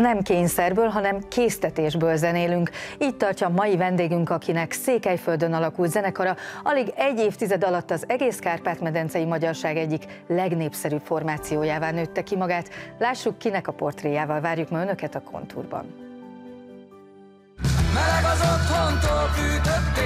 nem kényszerből, hanem késztetésből zenélünk. Így tartja mai vendégünk, akinek Székelyföldön alakult zenekara, alig egy évtized alatt az egész Kárpát-medencei magyarság egyik legnépszerűbb formációjává nőtte ki magát. Lássuk, kinek a portréjával várjuk ma önöket a kontúrban. Meleg az otthontól fűtött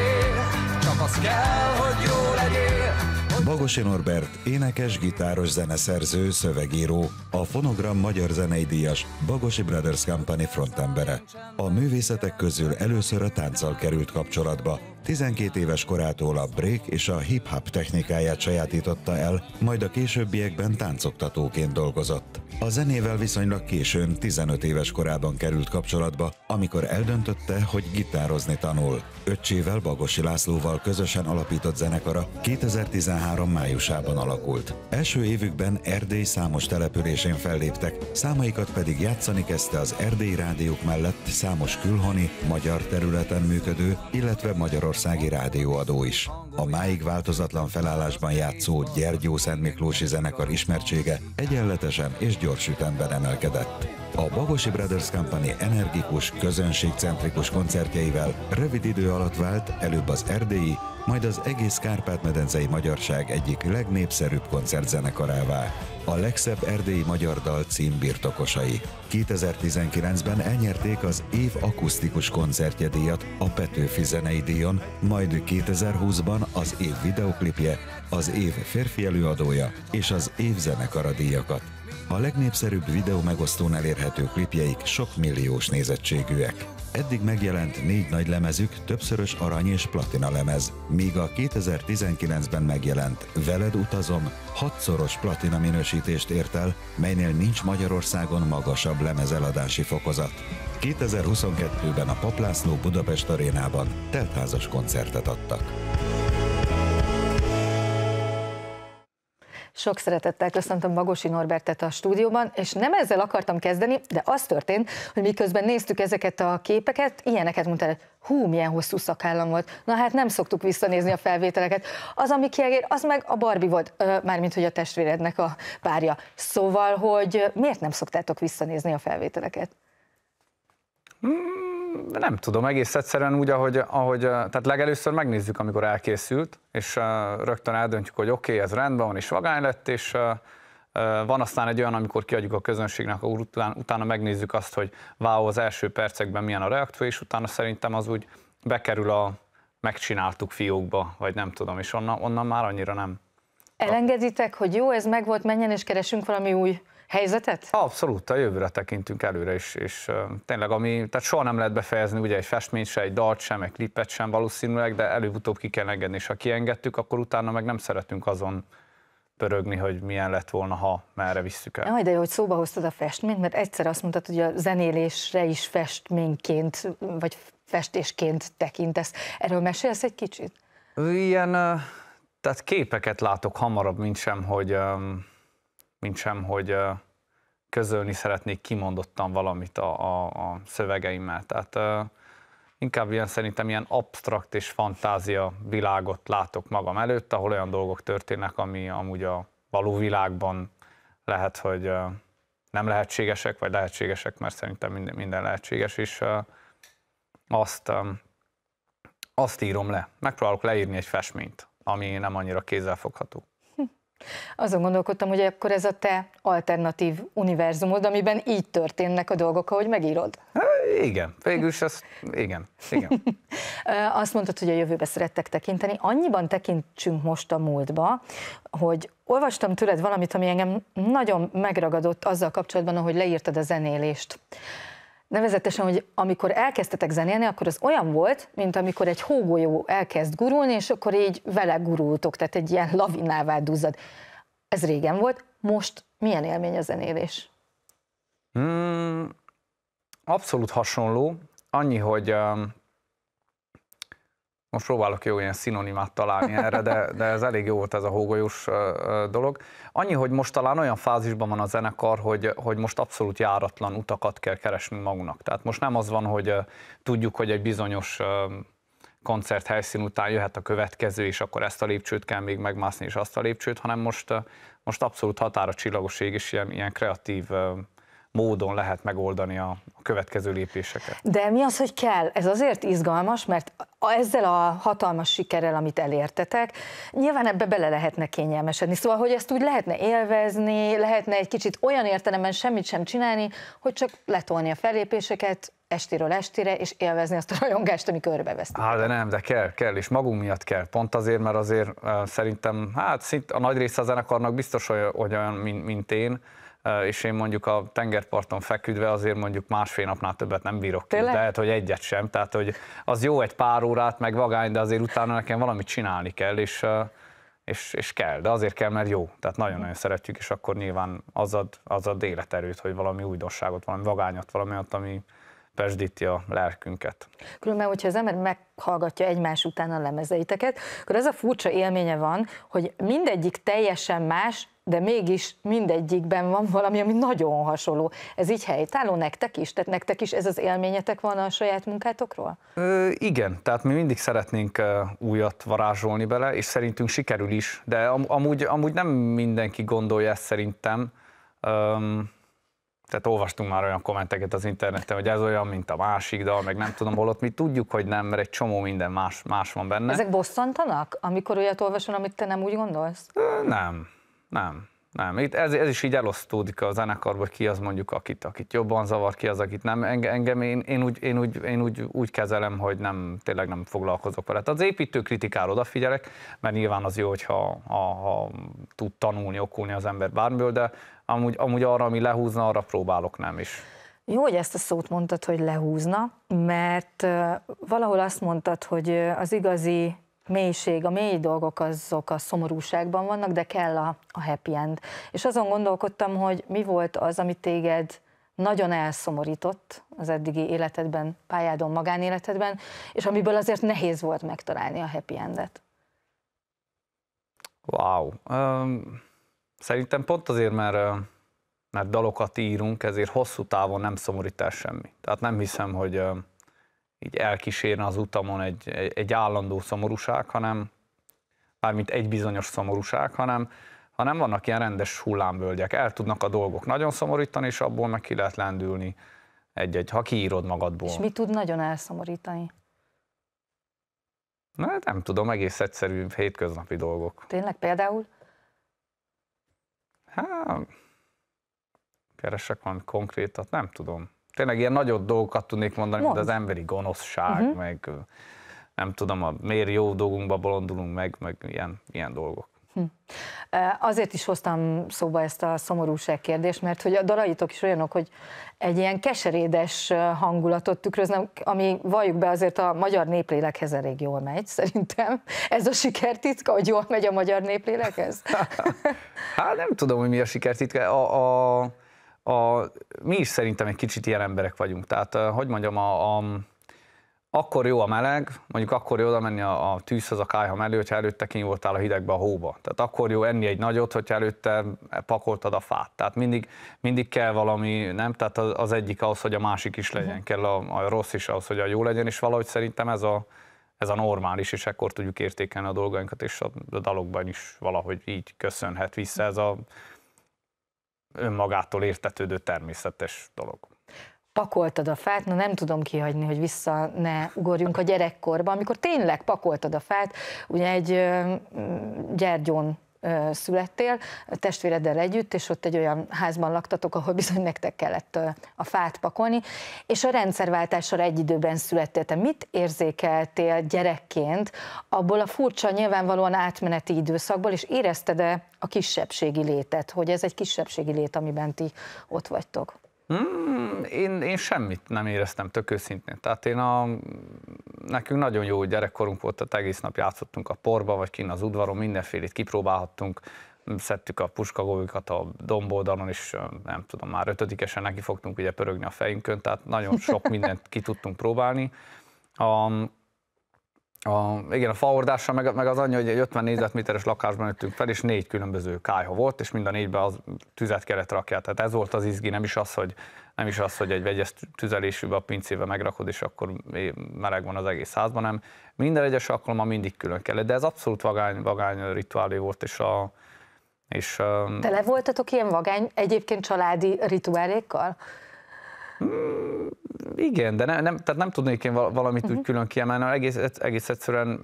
csak az kell, hogy jó legyél, Bagosi Norbert, énekes, gitáros, zeneszerző, szövegíró, a Fonogram Magyar Zenei Díjas, Bagosi Brothers Company frontembere. A művészetek közül először a tánccal került kapcsolatba, 12 éves korától a break és a hip-hop technikáját sajátította el, majd a későbbiekben táncoktatóként dolgozott. A zenével viszonylag későn, 15 éves korában került kapcsolatba, amikor eldöntötte, hogy gitározni tanul. Öccsével, Bagosi Lászlóval közösen alapított zenekara 2013 májusában alakult. Első évükben Erdély számos településén felléptek, számaikat pedig játszani kezdte az Erdély rádiók mellett számos külhoni, magyar területen működő, illetve magyar magyarországi rádióadó is. A máig változatlan felállásban játszó Gyergyó Szent Miklósi zenekar ismertsége egyenletesen és gyors ütemben emelkedett. A Bagosi Brothers Company energikus, közönségcentrikus koncertjeivel rövid idő alatt vált előbb az erdélyi, majd az egész Kárpát-medencei magyarság egyik legnépszerűbb koncertzenekarává, a legszebb erdélyi magyar dal cím birtokosai. 2019-ben elnyerték az év akusztikus koncertje díjat a Petőfi Zenei díjon, majd 2020-ban az év videoklipje, az év férfi előadója és az év zenekara díjakat. A legnépszerűbb videó megosztón elérhető klipjeik sok milliós nézettségűek. Eddig megjelent négy nagy lemezük, többszörös arany és platina lemez, míg a 2019-ben megjelent Veled utazom hatszoros platina minősítést ért el, melynél nincs Magyarországon magasabb lemezeladási fokozat. 2022-ben a Paplászló Budapest arénában teltházas koncertet adtak. Sok szeretettel köszöntöm Magosi Norbertet a stúdióban, és nem ezzel akartam kezdeni, de az történt, hogy miközben néztük ezeket a képeket, ilyeneket mondta, hogy hú, milyen hosszú szakállam volt. Na hát nem szoktuk visszanézni a felvételeket. Az, ami kiegér, az meg a Barbie volt, mármint, hogy a testvérednek a párja. Szóval, hogy miért nem szoktátok visszanézni a felvételeket? Hmm nem tudom, egész egyszerűen úgy, ahogy, ahogy eh, tehát legelőször megnézzük, amikor elkészült, és eh, rögtön eldöntjük, hogy oké, okay, ez rendben van, és vagány lett, és eh, van aztán egy olyan, amikor kiadjuk a közönségnek, utána, utána megnézzük azt, hogy váó az első percekben milyen a reakció, és utána szerintem az úgy bekerül a megcsináltuk fiókba, vagy nem tudom, és onnan, onnan már annyira nem. Elengeditek, hogy jó, ez meg volt menjen és keresünk valami új helyzetet? Abszolút, a jövőre tekintünk előre, és, és tényleg ami, tehát soha nem lehet befejezni ugye egy festményt se, egy dalt sem, egy klipet sem valószínűleg, de előbb-utóbb ki kell engedni, és ha kiengedtük, akkor utána meg nem szeretünk azon pörögni, hogy milyen lett volna, ha merre visszük el. Jaj, de jó, hogy szóba hoztad a festményt, mert egyszer azt mondtad, hogy a zenélésre is festményként, vagy festésként tekintesz. Erről mesélsz egy kicsit? Ilyen, tehát képeket látok hamarabb, mint sem, hogy mint sem, hogy közölni szeretnék kimondottan valamit a, a, a szövegeimmel. Tehát inkább ilyen szerintem ilyen abstrakt és fantázia világot látok magam előtt, ahol olyan dolgok történnek, ami amúgy a való világban lehet, hogy nem lehetségesek, vagy lehetségesek, mert szerintem minden, minden lehetséges, és azt, azt írom le. Megpróbálok leírni egy festményt, ami nem annyira kézzelfogható. Azon gondolkodtam, hogy akkor ez a te alternatív univerzumod, amiben így történnek a dolgok, ahogy megírod. Há, igen, végülis az, igen, igen. Azt mondtad, hogy a jövőbe szerettek tekinteni. Annyiban tekintsünk most a múltba, hogy olvastam tőled valamit, ami engem nagyon megragadott azzal kapcsolatban, ahogy leírtad a zenélést. Nevezetesen, hogy amikor elkezdtetek zenélni, akkor az olyan volt, mint amikor egy hógolyó elkezd gurulni, és akkor így vele gurultok, tehát egy ilyen lavinává duzzad. Ez régen volt, most milyen élmény a zenélés? Mm, abszolút hasonló, annyi, hogy um, most próbálok jó ilyen szinonimát találni erre, de, de ez elég jó volt ez a hógolyós dolog. Annyi, hogy most talán olyan fázisban van a zenekar, hogy, hogy most abszolút járatlan utakat kell keresni magunknak. Tehát most nem az van, hogy tudjuk, hogy egy bizonyos koncert helyszín után jöhet a következő, és akkor ezt a lépcsőt kell még megmászni, és azt a lépcsőt, hanem most, most abszolút határa csillagoség és ilyen, ilyen kreatív módon lehet megoldani a, a következő lépéseket. De mi az, hogy kell? Ez azért izgalmas, mert ezzel a hatalmas sikerrel, amit elértetek, nyilván ebbe bele lehetne kényelmesedni. Szóval, hogy ezt úgy lehetne élvezni, lehetne egy kicsit olyan értelemben semmit sem csinálni, hogy csak letolni a felépéseket estiről estire, és élvezni azt a rajongást, ami körbeveszi. Hát de nem, de kell, kell, és magunk miatt kell. Pont azért, mert azért szerintem, hát szint a nagy része a zenekarnak biztos olyan, olyan mint, mint én, és én mondjuk a tengerparton feküdve azért mondjuk másfél napnál többet nem bírok ki, lehet, hogy egyet sem, tehát hogy az jó egy pár órát, meg vagány, de azért utána nekem valamit csinálni kell, és, és, és kell, de azért kell, mert jó, tehát nagyon-nagyon szeretjük, és akkor nyilván az ad, az ad életerőt, hogy valami újdonságot, valami vagányat, valami ott, ami, pesdíti a lelkünket. Különben, hogyha az ember meghallgatja egymás után a lemezeiteket, akkor ez a furcsa élménye van, hogy mindegyik teljesen más, de mégis mindegyikben van valami, ami nagyon hasonló. Ez így helytálló nektek is? Tehát nektek is ez az élményetek van a saját munkátokról? Ö, igen, tehát mi mindig szeretnénk újat varázsolni bele, és szerintünk sikerül is, de am- amúgy, amúgy nem mindenki gondolja ezt szerintem. Öm, tehát olvastunk már olyan kommenteket az interneten, hogy ez olyan, mint a másik dal, meg nem tudom, holott mi tudjuk, hogy nem, mert egy csomó minden más, más van benne. Ezek bosszantanak, amikor olyat olvasol, amit te nem úgy gondolsz? Ö, nem, nem, nem. Itt ez, ez is így elosztódik a zenekarban, hogy ki az mondjuk, akit, akit jobban zavar, ki az, akit nem. Engem én, én, úgy, én, úgy, én úgy, úgy kezelem, hogy nem, tényleg nem foglalkozok vele. Tehát az építő kritikára odafigyelek, mert nyilván az jó, hogyha ha, ha tud tanulni, okulni az ember bármiből, de amúgy, amúgy arra, ami lehúzna, arra próbálok nem is. Jó, hogy ezt a szót mondtad, hogy lehúzna, mert valahol azt mondtad, hogy az igazi mélység, a mély dolgok azok a szomorúságban vannak, de kell a, a happy end. És azon gondolkodtam, hogy mi volt az, ami téged nagyon elszomorított az eddigi életedben, pályádon, magánéletedben, és amiből azért nehéz volt megtalálni a happy endet. Wow. Um, szerintem pont azért, mert, mert dalokat írunk, ezért hosszú távon nem szomorítás semmi. Tehát nem hiszem, hogy így elkísérne az utamon egy, egy, egy állandó szomorúság, hanem mármint egy bizonyos szomorúság, hanem, hanem vannak ilyen rendes hullámvölgyek. El tudnak a dolgok nagyon szomorítani, és abból meg ki lehet lendülni egy-egy, ha kiírod magadból. És mi tud nagyon elszomorítani? Na, hát nem tudom, egész egyszerű hétköznapi dolgok. Tényleg például? Hát, keresek van konkrétat, nem tudom tényleg ilyen nagyobb dolgokat tudnék mondani, Mond. mint az emberi gonoszság, uh-huh. meg nem tudom, a miért jó dolgunkba bolondulunk meg, meg ilyen, ilyen dolgok. Hm. Azért is hoztam szóba ezt a szomorúság kérdést, mert hogy a dalaitok is olyanok, hogy egy ilyen keserédes hangulatot tükröznek, ami valljuk be azért a magyar néplélekhez elég jól megy, szerintem. Ez a sikertitka, hogy jól megy a magyar néplélekhez? hát nem tudom, hogy mi a sikertitka. A, a, a, mi is szerintem egy kicsit ilyen emberek vagyunk. Tehát, eh, hogy mondjam, a, a, akkor jó a meleg, mondjuk akkor jó oda menni a, a tűzhez a kályha mellé, hogyha előtte kény voltál a hidegbe a hóba. Tehát akkor jó enni egy nagyot, hogyha előtte pakoltad a fát. Tehát mindig, mindig kell valami, nem? Tehát az, az egyik ahhoz, hogy a másik is legyen, uh-huh. kell a, a rossz is ahhoz, hogy a jó legyen, és valahogy szerintem ez a, ez a normális, és ekkor tudjuk értékelni a dolgainkat, és a, a dalokban is valahogy így köszönhet vissza ez a önmagától értetődő természetes dolog. Pakoltad a fát, na nem tudom kihagyni, hogy vissza ne ugorjunk a gyerekkorba, amikor tényleg pakoltad a fát, ugye egy gyergyón születtél testvéreddel együtt, és ott egy olyan házban laktatok, ahol bizony nektek kellett a fát pakolni, és a rendszerváltással egy időben születtél. Te mit érzékeltél gyerekként abból a furcsa, nyilvánvalóan átmeneti időszakból, és érezted-e a kisebbségi létet, hogy ez egy kisebbségi lét, amiben ti ott vagytok? Mm, én, én semmit nem éreztem tök őszintén. Tehát én a, nekünk nagyon jó gyerekkorunk volt, tehát egész nap játszottunk a porba, vagy kint az udvaron, mindenfélét kipróbálhattunk, szedtük a puskagóvikat a domboldalon, és nem tudom, már ötödikesen neki fogtunk ugye pörögni a fejünkön, tehát nagyon sok mindent ki tudtunk próbálni. A, a, igen, a faordással, meg, meg az annyi, hogy egy 50 négyzetméteres lakásban jöttünk fel, és négy különböző kájha volt, és mind a négyben az tüzet kellett rakja. Tehát ez volt az izgi, nem is az, hogy, nem is az, hogy egy vegyes tüzelésűbe a pincébe megrakod, és akkor meleg van az egész házban, nem, minden egyes alkalommal mindig külön kellett. De ez abszolút vagány, vagány rituálé volt, és a, és, um, Tele voltatok ilyen vagány egyébként családi rituálékkal? Hmm igen, de nem, nem, tehát nem tudnék én valamit uh-huh. úgy mhm. külön kiemelni, egész, egész egyszerűen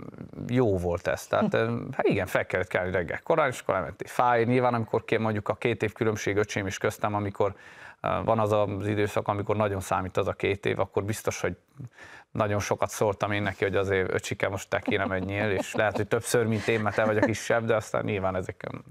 jó volt ez. Tehát uh-huh. hát igen, fel kellett kelni reggel korán, és akkor elmentél fáj. Nyilván, amikor mondjuk a két év különbség öcsém is köztem, amikor eh, van az az időszak, amikor nagyon számít az a két év, akkor biztos, hogy nagyon sokat szóltam én neki, hogy azért öcsike most te kéne menjél, és lehet, hogy többször, mint én, mert te vagy a kisebb, de aztán nyilván ezeken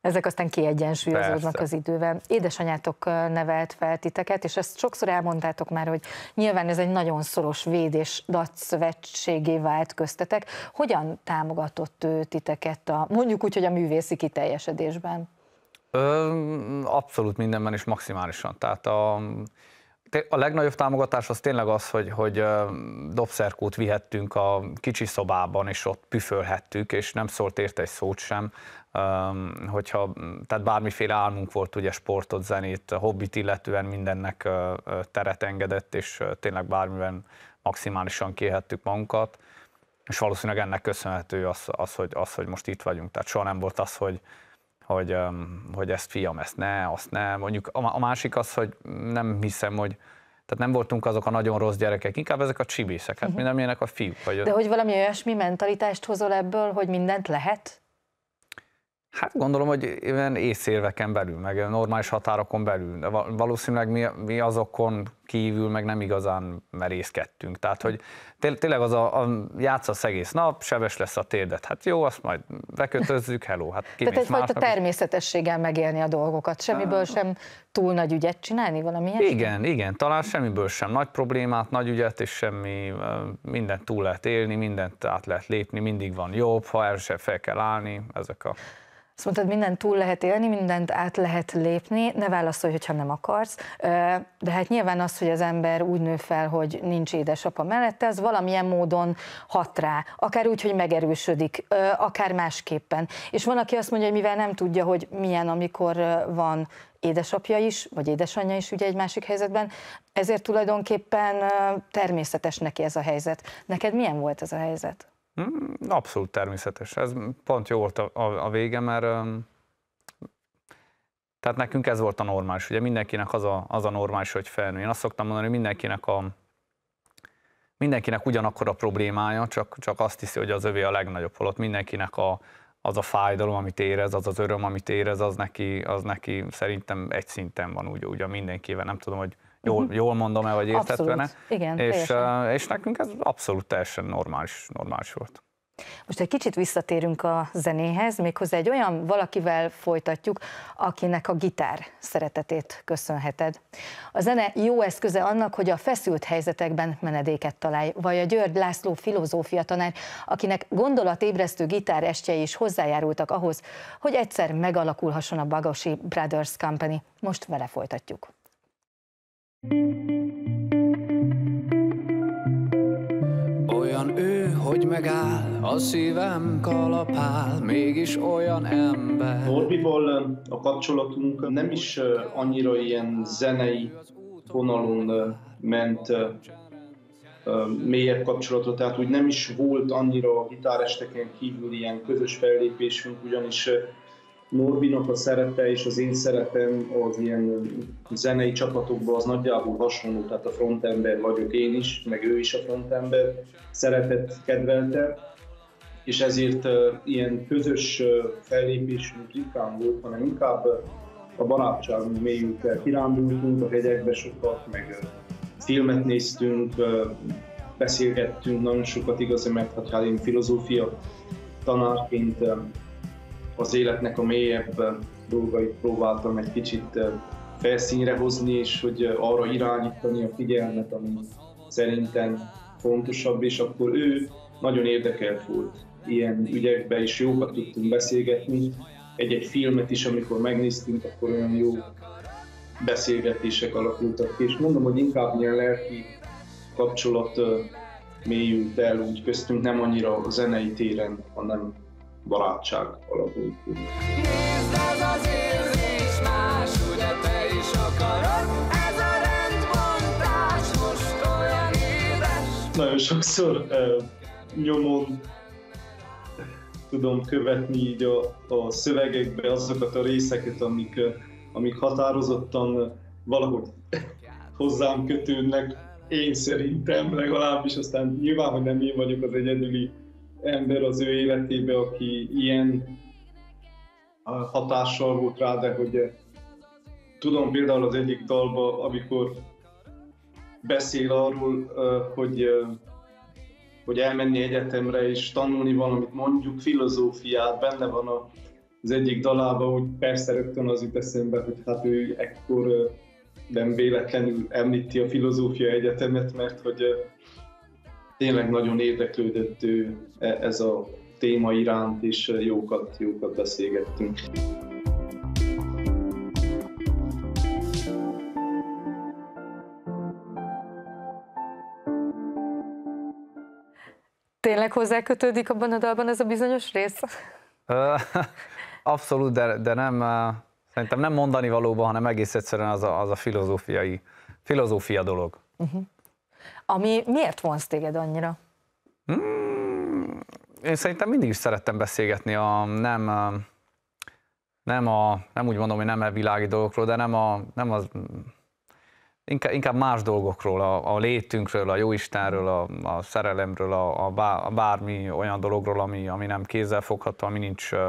ezek aztán kiegyensúlyozódnak Persze. az idővel. Édesanyátok nevelt fel titeket, és ezt sokszor elmondtátok már, hogy nyilván ez egy nagyon szoros védés dacvetségé vált köztetek. Hogyan támogatott ő titeket a, mondjuk úgy, hogy a művészi kiteljesedésben? Ö, abszolút mindenben és maximálisan. Tehát a, a legnagyobb támogatás az tényleg az, hogy, hogy dobszerkút vihettünk a kicsi szobában, és ott püfölhettük, és nem szólt érte egy szót sem. Hogyha, tehát bármiféle álmunk volt, ugye sportot, zenét, hobbit illetően mindennek teret engedett, és tényleg bármiben maximálisan kihettük magunkat. És valószínűleg ennek köszönhető az, az, hogy, az, hogy most itt vagyunk. Tehát soha nem volt az, hogy, hogy, hogy ezt fiam, ezt ne, azt ne. Mondjuk a, a másik az, hogy nem hiszem, hogy tehát nem voltunk azok a nagyon rossz gyerekek, inkább ezek a csibészek, hát uh-huh. mi nem ilyenek a fiúk. Vagy De hogy valami olyasmi mentalitást hozol ebből, hogy mindent lehet? Hát gondolom, hogy ilyen észérveken belül, meg normális határokon belül, de valószínűleg mi, mi azokon kívül meg nem igazán merészkedtünk. Tehát, hogy tényleg az a, a játszasz egész nap, sebes lesz a térdet, hát jó, azt majd bekötözzük, hello. Hát Tehát egyfajta természetességgel megélni a dolgokat, semmiből sem túl nagy ügyet csinálni, valami ilyesmi? Igen, igen, talán semmiből sem nagy problémát, nagy ügyet, és semmi, mindent túl lehet élni, mindent át lehet lépni, mindig van jobb, ha erre fel kell állni, ezek a... Azt mondtad, mindent túl lehet élni, mindent át lehet lépni, ne válaszolj, hogyha nem akarsz. De hát nyilván az, hogy az ember úgy nő fel, hogy nincs édesapa mellette, az valamilyen módon hat rá. Akár úgy, hogy megerősödik, akár másképpen. És van, aki azt mondja, hogy mivel nem tudja, hogy milyen, amikor van édesapja is, vagy édesanyja is ugye egy másik helyzetben, ezért tulajdonképpen természetes neki ez a helyzet. Neked milyen volt ez a helyzet? Mm, abszolút természetes. Ez pont jó volt a, a, a vége, mert tehát nekünk ez volt a normális. Ugye mindenkinek az a, az a normális, hogy felnő. Én azt szoktam mondani, hogy mindenkinek a mindenkinek ugyanakkor a problémája, csak, csak azt hiszi, hogy az övé a legnagyobb, holott mindenkinek a, az a fájdalom, amit érez, az az öröm, amit érez, az neki, az neki szerintem egy szinten van úgy, ugye mindenkivel. Nem tudom, hogy Jól, uh-huh. jól mondom-e, vagy értetve Igen, és, és nekünk ez abszolút teljesen normális, normális volt. Most egy kicsit visszatérünk a zenéhez, méghozzá egy olyan valakivel folytatjuk, akinek a gitár szeretetét köszönheted. A zene jó eszköze annak, hogy a feszült helyzetekben menedéket találj, vagy a György László filozófia tanár, akinek gondolatébresztő gitár estjei is hozzájárultak ahhoz, hogy egyszer megalakulhasson a Bagosi Brothers Company. Most vele folytatjuk. Olyan ő, hogy megáll, a szívem kalapál, mégis olyan ember. Norbival a kapcsolatunk nem is annyira ilyen zenei vonalon ment mélyebb kapcsolatra, tehát úgy nem is volt annyira a gitáresteken kívül ilyen közös fellépésünk, ugyanis Norbinak a szerepe és az én szerepem az ilyen zenei csapatokban az nagyjából hasonló, tehát a frontember vagyok én is, meg ő is a frontember, szerepet kedvelte, és ezért ilyen közös fellépésünk ritkán volt, hanem inkább a barátságunk mélyült el, kirándultunk a hegyekbe sokat, meg filmet néztünk, beszélgettünk nagyon sokat, igazán mert hát én filozófia tanárként az életnek a mélyebb dolgait próbáltam egy kicsit felszínre hozni, és hogy arra irányítani a figyelmet, ami szerintem fontosabb, és akkor ő nagyon érdekelt volt ilyen ügyekbe, és jókat tudtunk beszélgetni. Egy-egy filmet is, amikor megnéztünk, akkor olyan jó beszélgetések alakultak ki, és mondom, hogy inkább ilyen lelki kapcsolat mélyült el úgy köztünk, nem annyira a zenei téren, hanem barátság alapul. Nagyon sokszor eh, nyomon tudom követni így a, a szövegekbe azokat a részeket, amik, amik határozottan valahogy hozzám kötődnek, én szerintem legalábbis, aztán nyilván, hogy nem én vagyok az egyedüli ember az ő életébe, aki ilyen hatással volt rá, de hogy eh, tudom például az egyik dalba, amikor beszél arról, eh, hogy, eh, hogy elmenni egyetemre és tanulni valamit, mondjuk filozófiát, benne van az egyik dalába, hogy persze rögtön az jut eszembe, hogy hát ő ekkor nem véletlenül említi a filozófia egyetemet, mert hogy tényleg nagyon érdeklődött ő e, ez a téma iránt, és e, jókat, jókat beszélgettünk. Tényleg hozzákötődik abban a dalban ez a bizonyos rész? Abszolút, de, de nem, e, szerintem nem mondani valóban, hanem egész egyszerűen az a, az a filozófiai, filozófia dolog. Uh-huh ami miért vonz téged annyira? Hmm, én szerintem mindig is szerettem beszélgetni a nem, nem, a, nem úgy mondom, hogy nem a e világi dolgokról, de nem, a, nem az inkább, inkább más dolgokról, a, a létünkről, a jóistenről, a, a szerelemről, a, a bármi olyan dologról, ami, ami nem kézzelfogható, ami nincs uh,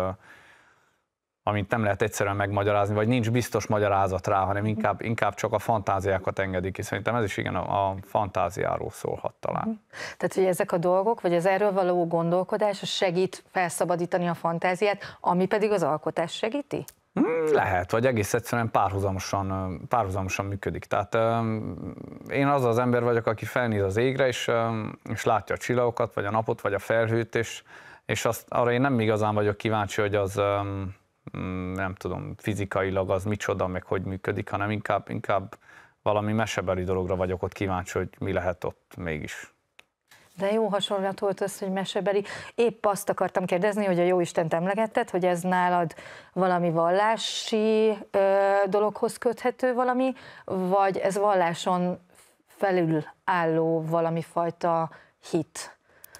amit nem lehet egyszerűen megmagyarázni, vagy nincs biztos magyarázat rá, hanem mhm. inkább, inkább csak a fantáziákat engedik ki. Szerintem ez is igen a, a fantáziáról szólhat talán. Mhm. Tehát, hogy ezek a dolgok, vagy az erről való gondolkodás segít felszabadítani a fantáziát, ami pedig az alkotás segíti? Hmm, lehet, vagy egész egyszerűen párhuzamosan, párhuzamosan működik. Tehát én az az ember vagyok, aki felnéz az égre, és, és látja a csillagokat, vagy a napot, vagy a felhőt, és, és azt, arra én nem igazán vagyok kíváncsi, hogy az Mm, nem tudom, fizikailag az micsoda, meg hogy működik, hanem inkább, inkább valami mesebeli dologra vagyok ott kíváncsi, hogy mi lehet ott mégis. De jó hasonlat volt az, hogy mesebeli. Épp azt akartam kérdezni, hogy a jó Jóisten emlegetted, hogy ez nálad valami vallási ö, dologhoz köthető valami, vagy ez valláson felül álló valami fajta hit?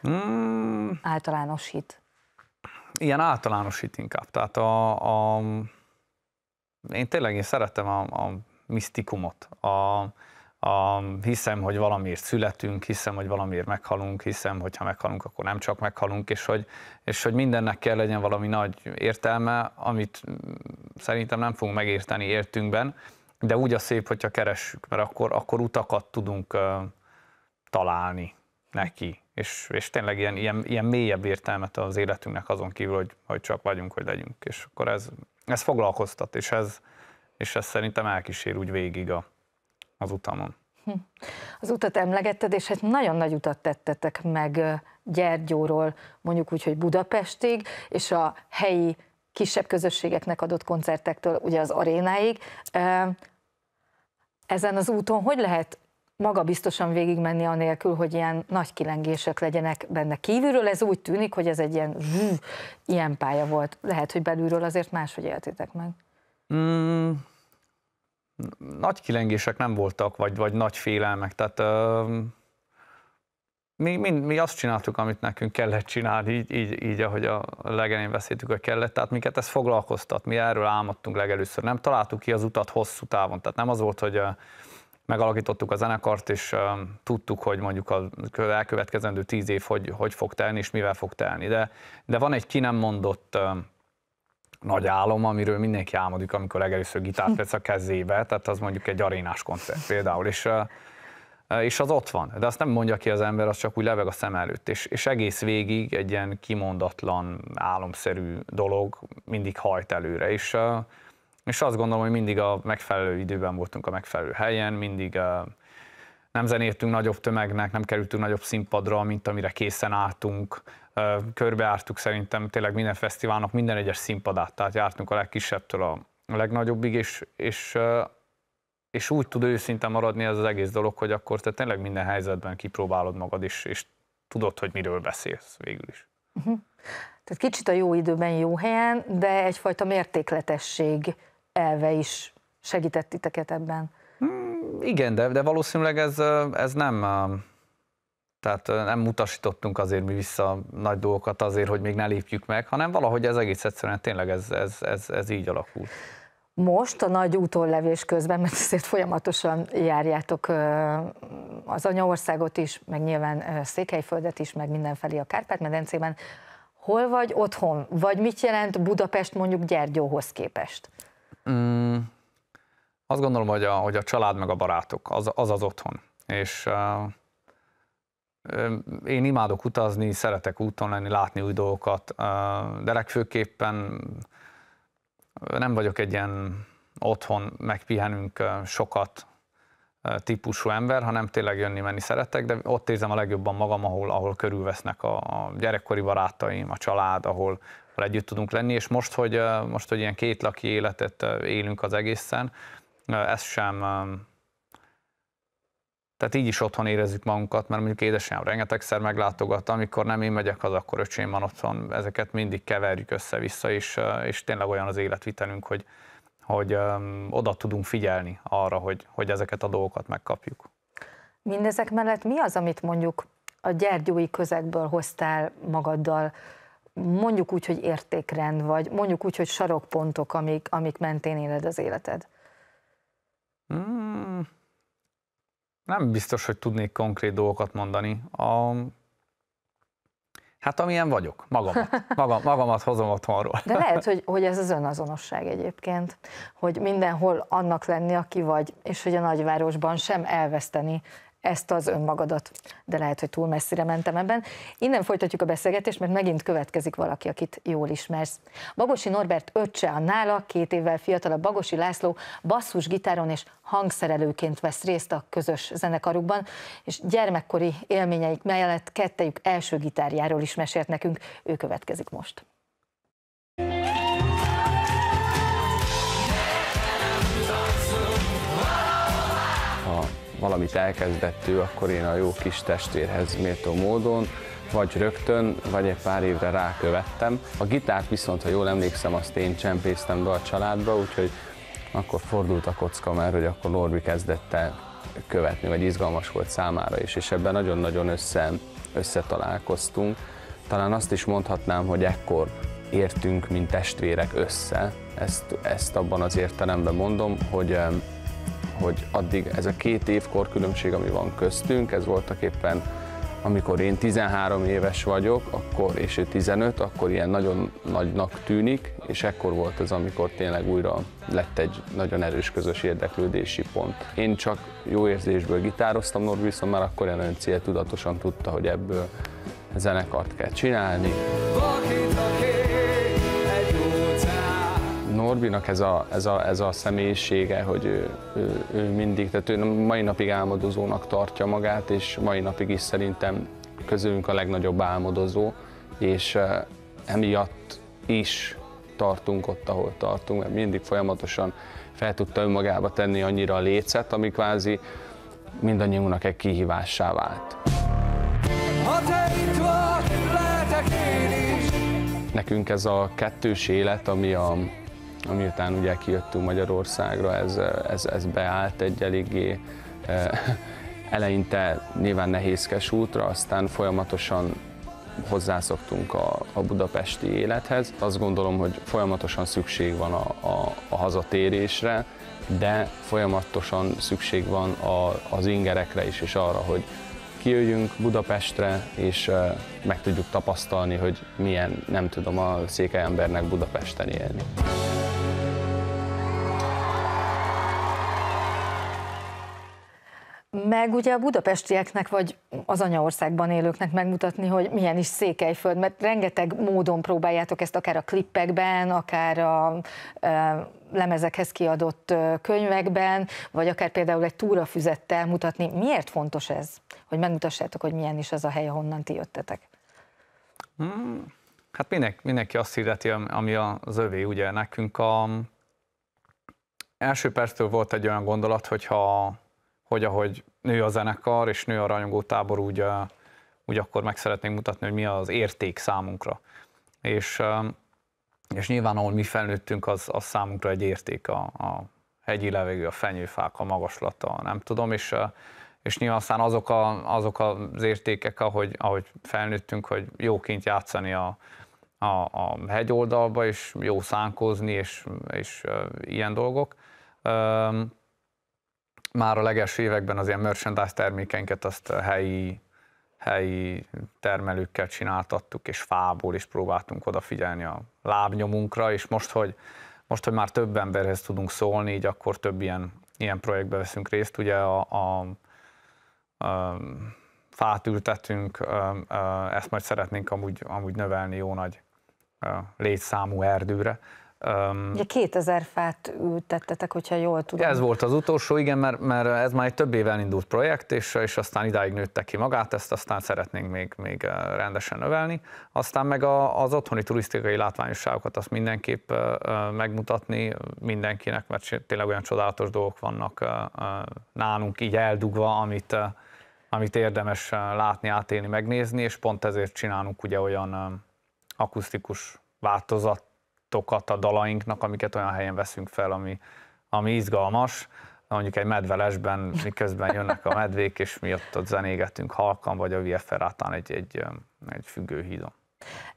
Mm. Általános hit ilyen általánosít inkább. Tehát a, a, én tényleg én szeretem a, a misztikumot. A, a, hiszem, hogy valamiért születünk, hiszem, hogy valamiért meghalunk, hiszem, hogy ha meghalunk, akkor nem csak meghalunk, és hogy, és hogy mindennek kell legyen valami nagy értelme, amit szerintem nem fogunk megérteni értünkben, de úgy a szép, hogyha keressük, mert akkor, akkor utakat tudunk uh, találni neki, és, és tényleg ilyen, ilyen, ilyen mélyebb értelmet az életünknek azon kívül, hogy, hogy csak vagyunk, hogy legyünk. És akkor ez, ez foglalkoztat, és ez, és ez szerintem elkísér úgy végig a, az utamon. Hm. Az utat emlegetted, és hát nagyon nagy utat tettetek meg Gyergyóról, mondjuk úgy, hogy Budapestig, és a helyi kisebb közösségeknek adott koncertektől ugye az arénáig. Ezen az úton hogy lehet maga biztosan végigmenni anélkül, hogy ilyen nagy kilengések legyenek benne kívülről. Ez úgy tűnik, hogy ez egy ilyen, zzz, ilyen pálya volt. Lehet, hogy belülről azért máshogy éltétek meg. Mm, nagy kilengések nem voltak, vagy, vagy nagy félelmek. Tehát uh, mi, mi, mi azt csináltuk, amit nekünk kellett csinálni, így, így, így ahogy a legelén beszéltük, hogy kellett. Tehát minket ez foglalkoztat, mi erről álmodtunk legelőször. Nem találtuk ki az utat hosszú távon. Tehát nem az volt, hogy uh, megalakítottuk a zenekart, és uh, tudtuk, hogy mondjuk az elkövetkezendő tíz év hogy, hogy fog telni, és mivel fog telni. De, de van egy ki nem mondott uh, nagy álom, amiről mindenki álmodik, amikor legelőször gitárt vesz a kezébe, tehát az mondjuk egy arénás koncert például, és, uh, és az ott van, de azt nem mondja ki az ember, az csak úgy leveg a szem előtt, és, és egész végig egy ilyen kimondatlan, álomszerű dolog mindig hajt előre, és uh, és azt gondolom, hogy mindig a megfelelő időben voltunk a megfelelő helyen, mindig nem zenéltünk nagyobb tömegnek, nem kerültünk nagyobb színpadra, mint amire készen álltunk. Körbeártuk szerintem tényleg minden fesztiválnak minden egyes színpadát, tehát jártunk a legkisebbtől a legnagyobbig, és, és, és úgy tud őszinte maradni ez az egész dolog, hogy akkor te tényleg minden helyzetben kipróbálod magad, és, és tudod, hogy miről beszélsz végül is. Uh-huh. Tehát kicsit a jó időben, jó helyen, de egyfajta mértékletesség elve is segített titeket ebben. Hmm, igen, de, de valószínűleg ez, ez nem, tehát nem utasítottunk azért mi vissza nagy dolgokat azért, hogy még ne lépjük meg, hanem valahogy ez egész egyszerűen tényleg ez, ez, ez, ez így alakult. Most a nagy útonlevés közben, mert azért folyamatosan járjátok az anyaországot is, meg nyilván Székelyföldet is, meg mindenfelé a Kárpát-medencében, hol vagy otthon, vagy mit jelent Budapest mondjuk Gyergyóhoz képest? Mm, azt gondolom, hogy a, hogy a család meg a barátok, az az, az otthon. És uh, én imádok utazni, szeretek úton lenni, látni új dolgokat, uh, de legfőképpen nem vagyok egy ilyen otthon megpihenünk sokat típusú ember, hanem tényleg jönni menni szeretek, de ott érzem a legjobban magam, ahol, ahol körülvesznek a, a gyerekkori barátaim, a család, ahol ahol együtt tudunk lenni, és most, hogy, most, hogy ilyen két laki életet élünk az egészen, ez sem, tehát így is otthon érezzük magunkat, mert mondjuk édesanyám rengetegszer meglátogat, amikor nem én megyek haza, akkor öcsém van otthon, ezeket mindig keverjük össze-vissza, és, és tényleg olyan az életvitelünk, hogy, hogy oda tudunk figyelni arra, hogy, hogy ezeket a dolgokat megkapjuk. Mindezek mellett mi az, amit mondjuk a gyergyói közegből hoztál magaddal, mondjuk úgy, hogy értékrend, vagy mondjuk úgy, hogy sarokpontok, amik, amik mentén éled az életed? Hmm. Nem biztos, hogy tudnék konkrét dolgokat mondani. A, Hát amilyen vagyok, magamat, magam, magamat hozom otthonról. De lehet, hogy, hogy ez az önazonosság egyébként, hogy mindenhol annak lenni, aki vagy, és hogy a nagyvárosban sem elveszteni ezt az önmagadat. De lehet, hogy túl messzire mentem ebben. Innen folytatjuk a beszélgetést, mert megint következik valaki, akit jól ismersz. Bagosi Norbert öccse a nála, két évvel fiatalabb Bagosi László gitáron és hangszerelőként vesz részt a közös zenekarukban, és gyermekkori élményeik mellett kettejük első gitárjáról is mesélt nekünk, ő következik most. valamit elkezdett ő, akkor én a jó kis testvérhez méltó módon vagy rögtön, vagy egy pár évre rákövettem. A gitárt viszont, ha jól emlékszem, azt én csempésztem be a családba, úgyhogy akkor fordult a kocka már, hogy akkor Norbi kezdett el követni, vagy izgalmas volt számára is, és ebben nagyon-nagyon össze, összetalálkoztunk. Talán azt is mondhatnám, hogy ekkor értünk, mint testvérek össze, ezt, ezt abban az értelemben mondom, hogy hogy addig ez a két évkor különbség, ami van köztünk, ez voltak éppen amikor én 13 éves vagyok, akkor, és ő 15, akkor ilyen nagyon nagynak tűnik, és ekkor volt az, amikor tényleg újra lett egy nagyon erős közös érdeklődési pont. Én csak jó érzésből gitároztam, Norbi viszont már akkor ilyen cél tudatosan tudta, hogy ebből zenekart kell csinálni. Valaki, Norbinak ez a, ez a, ez a személyisége, hogy ő, ő, ő mindig, tehát ő mai napig álmodozónak tartja magát, és mai napig is szerintem közülünk a legnagyobb álmodozó, és emiatt is tartunk ott, ahol tartunk, mert mindig folyamatosan fel tudta önmagába tenni annyira a lécet, ami kvázi mindannyiunknak egy kihívássá vált. Ha te itt vagy, én is. Nekünk ez a kettős élet, ami a amiután ugye kijöttünk Magyarországra, ez, ez, ez beállt egy eléggé e, eleinte nyilván nehézkes útra, aztán folyamatosan hozzászoktunk a, a budapesti élethez. Azt gondolom, hogy folyamatosan szükség van a, a, a hazatérésre, de folyamatosan szükség van a, az ingerekre is, és arra, hogy kijöjjünk Budapestre, és uh, meg tudjuk tapasztalni, hogy milyen, nem tudom, a székely embernek Budapesten élni. meg ugye a budapestieknek vagy az anyaországban élőknek megmutatni, hogy milyen is Székelyföld, mert rengeteg módon próbáljátok ezt akár a klippekben, akár a e, lemezekhez kiadott könyvekben, vagy akár például egy túrafüzettel mutatni. Miért fontos ez, hogy megmutassátok, hogy milyen is az a hely, ahonnan ti jöttetek? Hmm, hát mindenki, mindenki azt hirdeti, ami az övé, ugye nekünk a első perctől volt egy olyan gondolat, hogyha hogy ahogy nő a zenekar és nő a rajongó tábor, úgy, úgy akkor meg szeretnénk mutatni, hogy mi az érték számunkra. És, és nyilván, ahol mi felnőttünk, az, az számunkra egy érték, a, a hegyi levegő, a fenyőfák, a magaslata, nem tudom, és, és nyilván aztán azok, a, azok az értékek, ahogy, ahogy felnőttünk, hogy jóként játszani a, a, a hegyoldalba, és jó szánkozni, és, és ilyen dolgok már a leges években az ilyen merchandise termékeinket azt a helyi, helyi termelőkkel csináltattuk, és fából is próbáltunk odafigyelni a lábnyomunkra, és most, hogy, most, hogy már több emberhez tudunk szólni, így akkor több ilyen, ilyen projektbe veszünk részt. Ugye a, a, a fát ültetünk, ezt majd szeretnénk amúgy, amúgy növelni jó nagy létszámú erdőre, Um, Ugye 2000 fát ültettetek, hogyha jól tudom. Ez volt az utolsó, igen, mert, mert ez már egy több éve indult projekt, és, és aztán idáig nőtte ki magát, ezt aztán szeretnénk még, még rendesen növelni. Aztán meg a, az otthoni turisztikai látványosságokat azt mindenképp megmutatni mindenkinek, mert tényleg olyan csodálatos dolgok vannak nálunk így eldugva, amit, amit érdemes látni, átélni, megnézni, és pont ezért csinálunk ugye olyan akusztikus változat tokat a dalainknak, amiket olyan helyen veszünk fel, ami, ami izgalmas. Mondjuk egy medvelesben, miközben jönnek a medvék, és mi ott, ott zenégetünk halkan, vagy a VFR által egy, egy, egy függőhídon.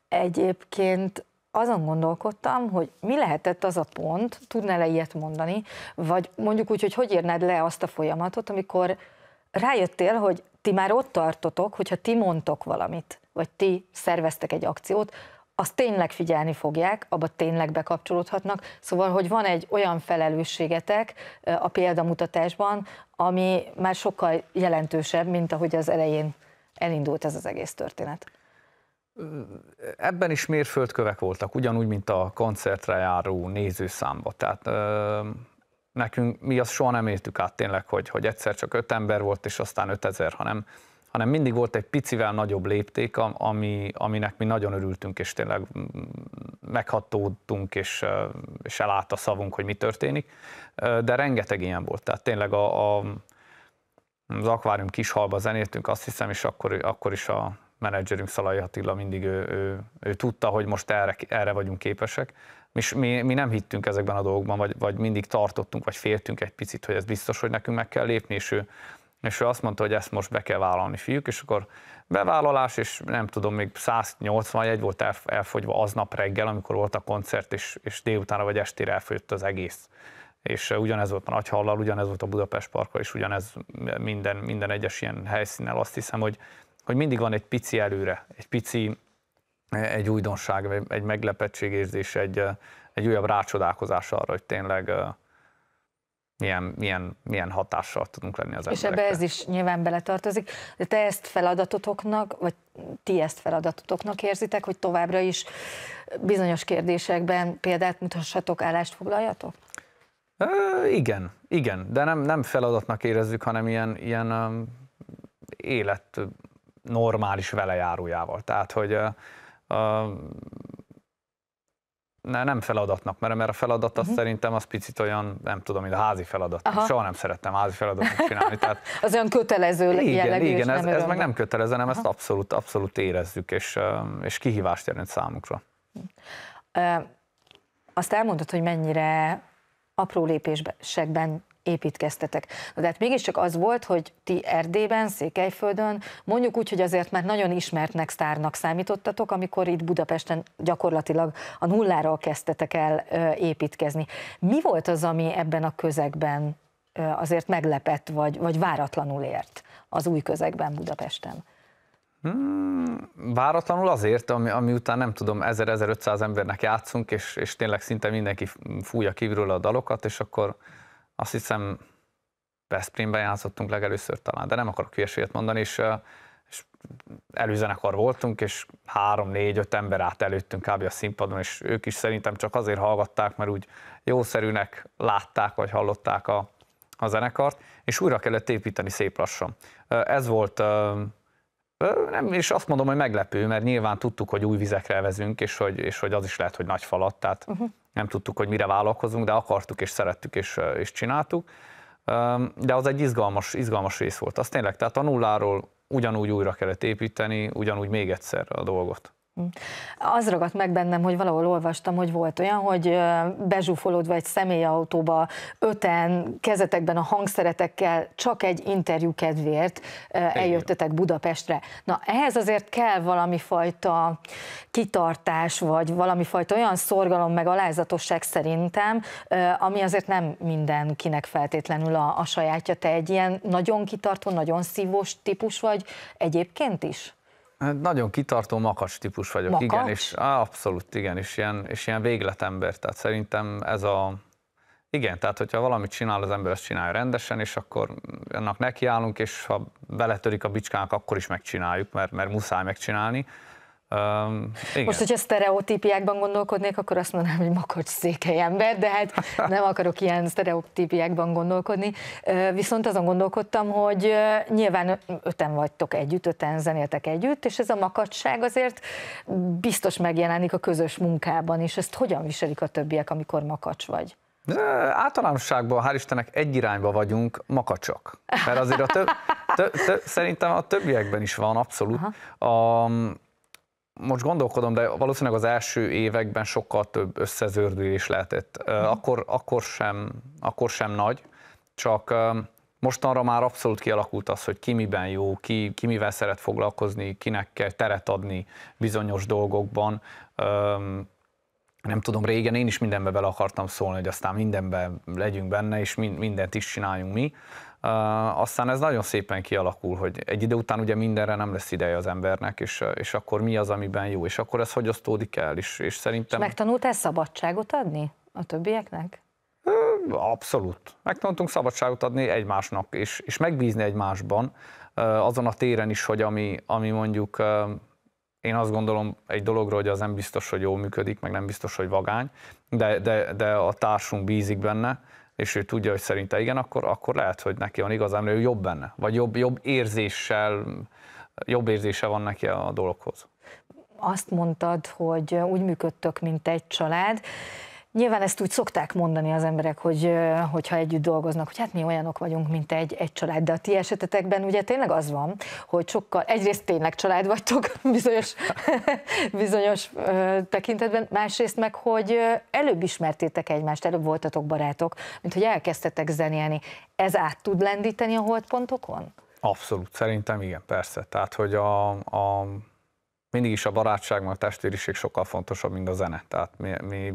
Egyébként azon gondolkodtam, hogy mi lehetett az a pont, tudnál-e ilyet mondani, vagy mondjuk úgy, hogy hogy érned le azt a folyamatot, amikor rájöttél, hogy ti már ott tartotok, hogyha ti mondtok valamit, vagy ti szerveztek egy akciót, azt tényleg figyelni fogják, abba tényleg bekapcsolódhatnak. Szóval, hogy van egy olyan felelősségetek a példamutatásban, ami már sokkal jelentősebb, mint ahogy az elején elindult ez az egész történet. Ebben is mérföldkövek voltak, ugyanúgy, mint a koncertre járó nézőszámba. Tehát ö, nekünk mi azt soha nem értük át tényleg, hogy, hogy egyszer csak öt ember volt, és aztán ötezer, hanem hanem mindig volt egy picivel nagyobb lépték, ami, aminek mi nagyon örültünk, és tényleg mm, meghatódtunk, és, és elállt a szavunk, hogy mi történik, de rengeteg ilyen volt. Tehát tényleg a, a, az akvárium kishalba zenéltünk, azt hiszem, és akkor, akkor is a menedzserünk Szalai Attila mindig ő, ő, ő tudta, hogy most erre, erre vagyunk képesek. Mi, mi, mi nem hittünk ezekben a dolgokban, vagy, vagy mindig tartottunk, vagy féltünk egy picit, hogy ez biztos, hogy nekünk meg kell lépni, és ő és ő azt mondta, hogy ezt most be kell vállalni, fiúk, és akkor bevállalás, és nem tudom, még 181 volt elfogyva aznap reggel, amikor volt a koncert, és, és délutánra vagy estére elfogyott az egész. És uh, ugyanez volt a Nagyhallal, ugyanez volt a Budapest Parkkal, és ugyanez minden, minden egyes ilyen helyszínnel azt hiszem, hogy, hogy mindig van egy pici előre, egy pici, egy újdonság, egy meglepettségérzés, egy, uh, egy újabb rácsodálkozás arra, hogy tényleg uh, milyen, milyen, milyen hatással tudunk lenni az emberekre. És ebbe ez is nyilván beletartozik. De te ezt feladatotoknak, vagy ti ezt feladatotoknak érzitek, hogy továbbra is bizonyos kérdésekben példát mutassatok, állást foglaljatok? E, igen, igen, de nem, nem feladatnak érezzük, hanem ilyen, ilyen um, élet normális velejárójával. Tehát, hogy uh, ne, nem feladatnak, mert, mert a feladat az uh-huh. szerintem az picit olyan, nem tudom, mint a házi feladat. Soha nem szerettem házi feladatot csinálni. Tehát... az olyan kötelező igen, jellegű. Igen, ez, ez meg nem kötelező, hanem ezt abszolút, abszolút érezzük, és, és kihívást jelent számukra. Azt elmondod, hogy mennyire apró lépésekben építkeztetek. Na, de hát mégiscsak az volt, hogy ti Erdélyben, Székelyföldön, mondjuk úgy, hogy azért már nagyon ismertnek, sztárnak számítottatok, amikor itt Budapesten gyakorlatilag a nulláról kezdtetek el építkezni. Mi volt az, ami ebben a közegben azért meglepett, vagy, vagy váratlanul ért az új közegben Budapesten? Hmm, váratlanul azért, ami, ami után nem tudom, 1000-1500 embernek játszunk, és, és tényleg szinte mindenki fújja kívülről a dalokat, és akkor azt hiszem Veszprémben játszottunk legelőször talán, de nem akarok hülyeséget mondani, és, és előzenekar voltunk, és három-négy-öt ember állt előttünk kb. a színpadon, és ők is szerintem csak azért hallgatták, mert úgy jószerűnek látták, vagy hallották a, a zenekart, és újra kellett építeni szép lassan. Ez volt nem, és azt mondom, hogy meglepő, mert nyilván tudtuk, hogy új vizekre vezünk, és hogy, és hogy az is lehet, hogy nagy falat, tehát uh-huh. nem tudtuk, hogy mire vállalkozunk, de akartuk, és szerettük, és, és csináltuk. De az egy izgalmas, izgalmas rész volt. Az tényleg, tehát a nulláról ugyanúgy újra kellett építeni, ugyanúgy még egyszer a dolgot. Hm. Az ragadt meg bennem, hogy valahol olvastam, hogy volt olyan, hogy bezsúfolódva egy személyautóba öten, kezetekben a hangszeretekkel, csak egy interjú kedvéért eljöttetek Budapestre. Na, ehhez azért kell valami fajta kitartás, vagy valami fajta olyan szorgalom, meg alázatosság szerintem, ami azért nem mindenkinek feltétlenül a, a sajátja. Te egy ilyen nagyon kitartó, nagyon szívós típus vagy egyébként is? Hát nagyon kitartó makacs típus vagyok, makacs? igen, és á, abszolút igen, és ilyen, és ilyen végletember, tehát szerintem ez a, igen, tehát hogyha valamit csinál az ember, azt csinálja rendesen, és akkor ennek nekiállunk, és ha beletörik a bicskának, akkor is megcsináljuk, mert, mert muszáj megcsinálni. Um, igen. Most, hogyha sztereotípiákban gondolkodnék, akkor azt mondanám, hogy makacs székely ember, de hát nem akarok ilyen sztereotípiákban gondolkodni. Viszont azon gondolkodtam, hogy nyilván öten vagytok együtt, öten zenéltek együtt, és ez a makacság azért biztos megjelenik a közös munkában, és ezt hogyan viselik a többiek, amikor makacs vagy? De általánosságban, hál' Istennek, egy irányba vagyunk, makacsak. Mert azért a több, tö, tö, szerintem a többiekben is van abszolút. Aha. A, most gondolkodom, de valószínűleg az első években sokkal több összezördülés lehetett. Mhm. Akkor, akkor, sem, akkor sem nagy, csak mostanra már abszolút kialakult az, hogy ki miben jó, ki, ki mivel szeret foglalkozni, kinek kell teret adni bizonyos dolgokban. Nem tudom, régen én is mindenbe bele akartam szólni, hogy aztán mindenben legyünk benne, és mindent is csináljunk mi aztán ez nagyon szépen kialakul, hogy egy idő után ugye mindenre nem lesz ideje az embernek, és, és akkor mi az, amiben jó, és akkor ez hogy osztódik el, és, és szerintem... És ezt szabadságot adni a többieknek? Abszolút. Megtanultunk szabadságot adni egymásnak, és, és megbízni egymásban, azon a téren is, hogy ami, ami mondjuk én azt gondolom egy dologról, hogy az nem biztos, hogy jól működik, meg nem biztos, hogy vagány, de, de, de a társunk bízik benne, és ő tudja, hogy szerinte igen, akkor, akkor lehet, hogy neki van igazán, ő jobb benne, vagy jobb, jobb érzéssel, jobb érzése van neki a dologhoz. Azt mondtad, hogy úgy működtök, mint egy család. Nyilván ezt úgy szokták mondani az emberek, hogy, hogyha együtt dolgoznak, hogy hát mi olyanok vagyunk, mint egy, egy család, de a ti esetetekben ugye tényleg az van, hogy sokkal, egyrészt tényleg család vagytok bizonyos, bizonyos ö, tekintetben, másrészt meg, hogy előbb ismertétek egymást, előbb voltatok barátok, mint hogy elkezdtetek zenélni. Ez át tud lendíteni a holdpontokon? Abszolút, szerintem igen, persze. Tehát, hogy a, a mindig is a barátság, meg a testvériség sokkal fontosabb, mint a zene. Tehát mi, mi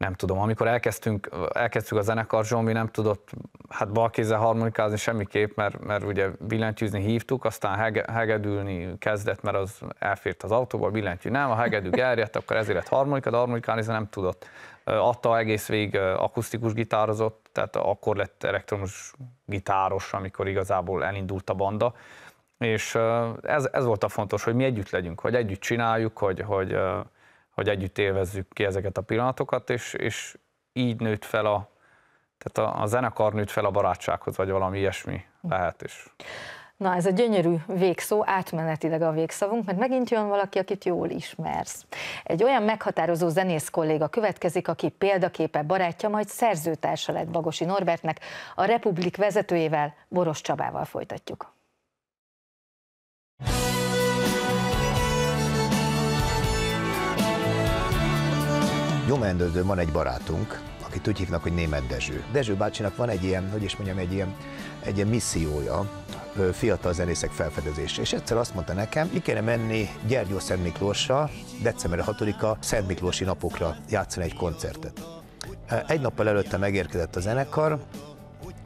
nem tudom, amikor elkezdtünk, elkezdtük a zenekar, Zsombi nem tudott hát kézzel harmonikázni semmiképp, mert, mert ugye billentyűzni hívtuk, aztán hege, hegedülni kezdett, mert az elfért az autóba, a billentyű nem, a hegedű gerjedt, akkor ezért lett harmonika, de harmonikálni nem tudott. Atta egész végig akusztikus gitározott, tehát akkor lett elektromos gitáros, amikor igazából elindult a banda. És ez, ez volt a fontos, hogy mi együtt legyünk, hogy együtt csináljuk, hogy, hogy hogy együtt élvezzük ki ezeket a pillanatokat, és, és így nőtt fel a, tehát a, a zenekar nőtt fel a barátsághoz, vagy valami ilyesmi lehet is. Na, ez a gyönyörű végszó, átmenetileg a végszavunk, mert megint jön valaki, akit jól ismersz. Egy olyan meghatározó zenész kolléga következik, aki példaképe barátja, majd szerzőtársa lett Bagosi Norbertnek, a Republik vezetőjével, Boros Csabával folytatjuk. Nyomendőzőn van egy barátunk, akit úgy hívnak, hogy német Dezső. Dezső bácsinak van egy ilyen, hogy is mondjam, egy ilyen, egy ilyen missziója, fiatal zenészek felfedezése. És egyszer azt mondta nekem, mi kéne menni Gyergyó Szent Miklósra, december 6-a Szent Miklósi napokra játszani egy koncertet. Egy nappal előtte megérkezett a zenekar,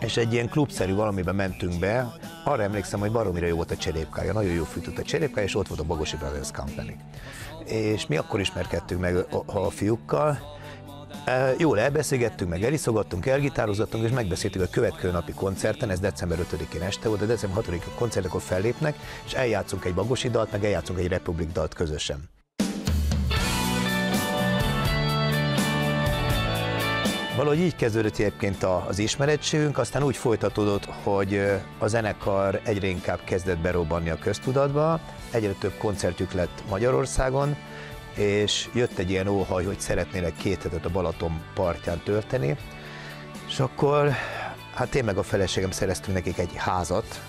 és egy ilyen klubszerű valamiben mentünk be, arra emlékszem, hogy baromira jó volt a cserépkája, nagyon jó fűtött a cserépkája, és ott volt a Bogosi Brothers Company. És mi akkor ismerkedtünk meg a, a fiúkkal, e, Jól elbeszélgettünk, meg eliszogattunk, elgitározottunk, és megbeszéltük a következő napi koncerten, ez december 5-én este volt, a december 6-a koncertek fellépnek, és eljátszunk egy bagosi dalt, meg eljátszunk egy republik dalt közösen. Valahogy így kezdődött egyébként az ismeretségünk, aztán úgy folytatódott, hogy a zenekar egyre inkább kezdett berobbanni a köztudatba, egyre több koncertjük lett Magyarországon, és jött egy ilyen óhaj, hogy szeretnének két hetet a Balaton partján tölteni, és akkor hát én meg a feleségem szereztünk nekik egy házat,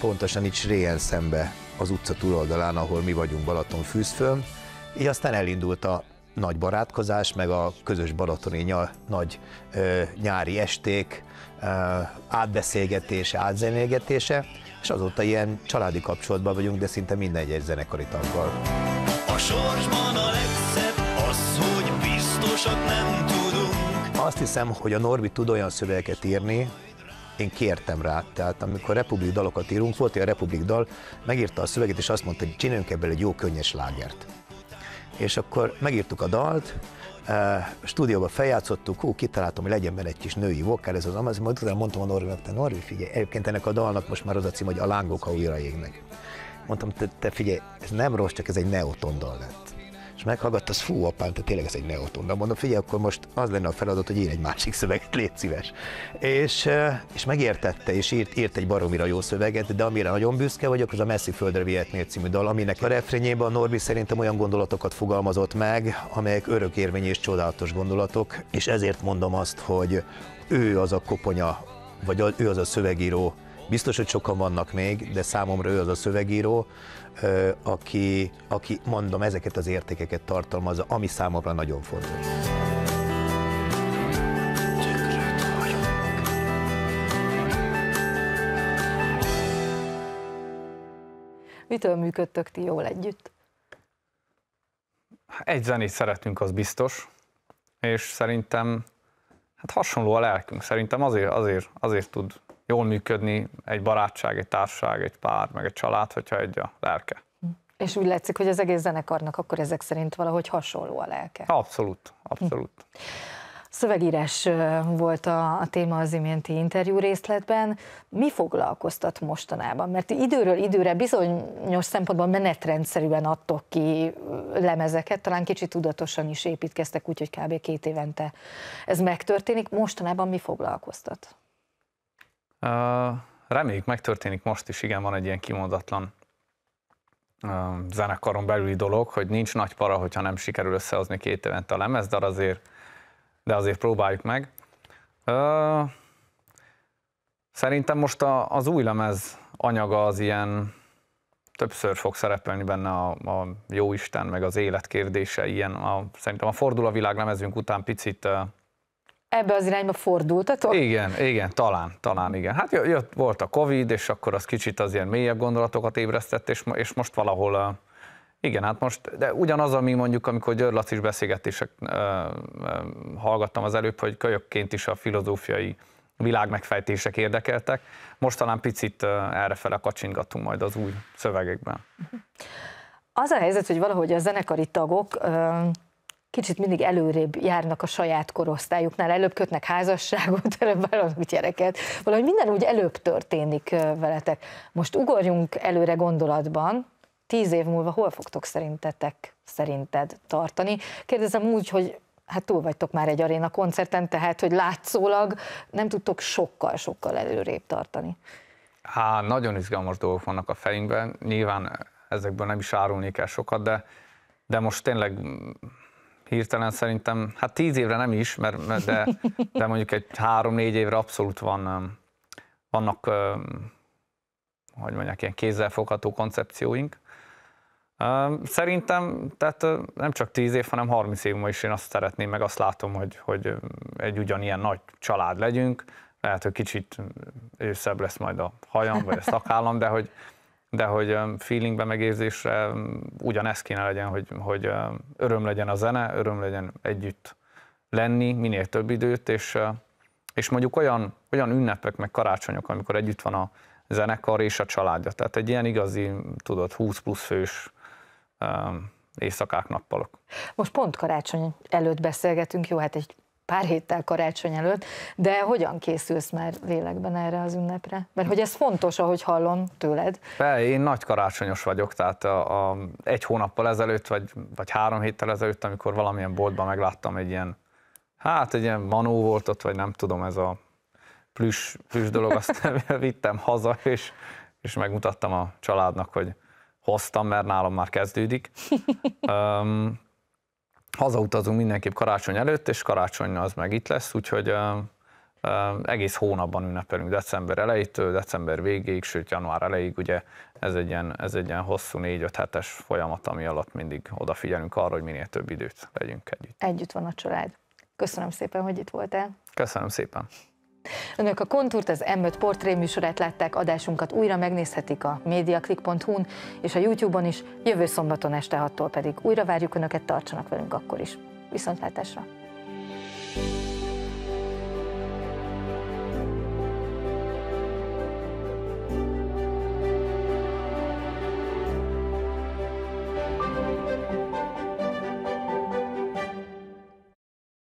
pontosan itt Réen szembe az utca túloldalán, ahol mi vagyunk Balaton fűzfőn, így aztán elindult a nagy barátkozás, meg a közös balatoni nyal, nagy ö, nyári esték ö, átbeszélgetése, átzenélgetése, és azóta ilyen családi kapcsolatban vagyunk, de szinte minden egy zenekari taggal. A sorsban a legszebb az, hogy biztosak nem tudunk. Azt hiszem, hogy a Norbi tud olyan szövegeket írni, én kértem rá. Tehát amikor Republik dalokat írunk, volt egy Republik dal, megírta a szöveget, és azt mondta, hogy csináljunk ebből egy jó könnyes lágert és akkor megírtuk a dalt, eh, stúdióba feljátszottuk, hú, kitaláltam, hogy legyen benne egy kis női vokál, ez az amaz, majd utána mondtam a Norvinak, te Norvi, figyelj, egyébként ennek a dalnak most már az a cím, hogy a lángok, ha újra égnek. Mondtam, te, te figyelj, ez nem rossz, csak ez egy neotondal lett és meghallgatta, az fú, apám, te tényleg ez egy De Mondom, figyelj, akkor most az lenne a feladat, hogy én egy másik szöveget, légy szíves. És, eh, és megértette, és írt, írt egy baromira jó szöveget, de amire nagyon büszke vagyok, az a Messzi Földre Vietnél című dal, aminek a refrényében Norbi szerintem olyan gondolatokat fogalmazott meg, amelyek örökérvényi és csodálatos gondolatok, és ezért mondom azt, hogy ő az a koponya, vagy ő az a szövegíró, Biztos, hogy sokan vannak még, de számomra ő az a szövegíró, aki, aki mondom, ezeket az értékeket tartalmazza, ami számomra nagyon fontos. Mitől működtök ti jól együtt? Egy zenét szeretünk, az biztos, és szerintem hát hasonló a lelkünk. Szerintem azért, azért, azért tud jól működni egy barátság, egy társaság, egy pár, meg egy család, hogyha egy a lelke. És úgy látszik, hogy az egész zenekarnak akkor ezek szerint valahogy hasonló a lelke. Abszolút, abszolút. Szövegírás volt a, a téma az iménti interjú részletben. Mi foglalkoztat mostanában? Mert időről időre bizonyos szempontból menetrendszerűen adtok ki lemezeket, talán kicsit tudatosan is építkeztek, úgyhogy kb. két évente ez megtörténik. Mostanában mi foglalkoztat? Reméljük megtörténik most is, igen, van egy ilyen kimondatlan zenekaron belüli dolog, hogy nincs nagy para, hogyha nem sikerül összehozni két évente a lemez, de azért, de azért próbáljuk meg. Szerintem most a, az új lemez anyaga az ilyen többször fog szerepelni benne a, a Jóisten, meg az élet kérdése, ilyen a, szerintem a Fordul a világ lemezünk után picit ebbe az irányba fordultatok? Igen, igen, talán, talán igen. Hát jött, volt a Covid, és akkor az kicsit az ilyen mélyebb gondolatokat ébresztett, és, és most valahol a, igen, hát most, de ugyanaz, ami mondjuk, amikor György is beszélgetések hallgattam az előbb, hogy kölyökként is a filozófiai világmegfejtések érdekeltek, most talán picit errefele kacsingatunk majd az új szövegekben. Az a helyzet, hogy valahogy a zenekari tagok ö, kicsit mindig előrébb járnak a saját korosztályuknál, előbb kötnek házasságot, előbb vállalnak gyereket. Valahogy minden úgy előbb történik veletek. Most ugorjunk előre gondolatban, tíz év múlva hol fogtok szerintetek, szerinted tartani? Kérdezem úgy, hogy hát túl vagytok már egy aréna koncerten, tehát hogy látszólag nem tudtok sokkal-sokkal előrébb tartani. Há, nagyon izgalmas dolgok vannak a fejünkben, nyilván ezekből nem is árulnék el sokat, de, de most tényleg hirtelen szerintem, hát tíz évre nem is, mert, de, de mondjuk egy három-négy évre abszolút van, um, vannak, um, hogy mondják, ilyen kézzelfogható koncepcióink. Um, szerintem, tehát uh, nem csak tíz év, hanem harminc év múlva is én azt szeretném, meg azt látom, hogy, hogy egy ugyanilyen nagy család legyünk. Lehet, hogy kicsit őszebb lesz majd a hajam, vagy a szakállam, de hogy, de hogy feelingbe, megérzésre ugyanez kéne legyen, hogy, hogy öröm legyen a zene, öröm legyen együtt lenni, minél több időt, és, és mondjuk olyan, olyan ünnepek, meg karácsonyok, amikor együtt van a zenekar és a családja. Tehát egy ilyen igazi, tudod, 20 plusz fős éjszakák, nappalok. Most pont karácsony előtt beszélgetünk, jó, hát egy pár héttel karácsony előtt, de hogyan készülsz már lélekben erre az ünnepre? Mert hogy ez fontos, ahogy hallom tőled. Be, én nagy karácsonyos vagyok, tehát a, a, egy hónappal ezelőtt, vagy, vagy három héttel ezelőtt, amikor valamilyen boltban megláttam egy ilyen, hát egy ilyen manó volt ott, vagy nem tudom, ez a plüss, plüss dolog, azt vittem haza, és, és megmutattam a családnak, hogy hoztam, mert nálam már kezdődik. Um, hazautazunk mindenképp karácsony előtt, és karácsony az meg itt lesz, úgyhogy egész hónapban ünnepelünk december elejétől, december végéig, sőt január elejéig, ugye ez egy ilyen, ez egy ilyen hosszú négy-öt hetes folyamat, ami alatt mindig odafigyelünk arra, hogy minél több időt legyünk együtt. Együtt van a család. Köszönöm szépen, hogy itt voltál. Köszönöm szépen. Önök a Kontúrt, az M5 műsorát látták, adásunkat újra megnézhetik a mediaclick.hu-n és a YouTube-on is, jövő szombaton este 6-tól pedig újra várjuk Önöket, tartsanak velünk akkor is. Viszontlátásra!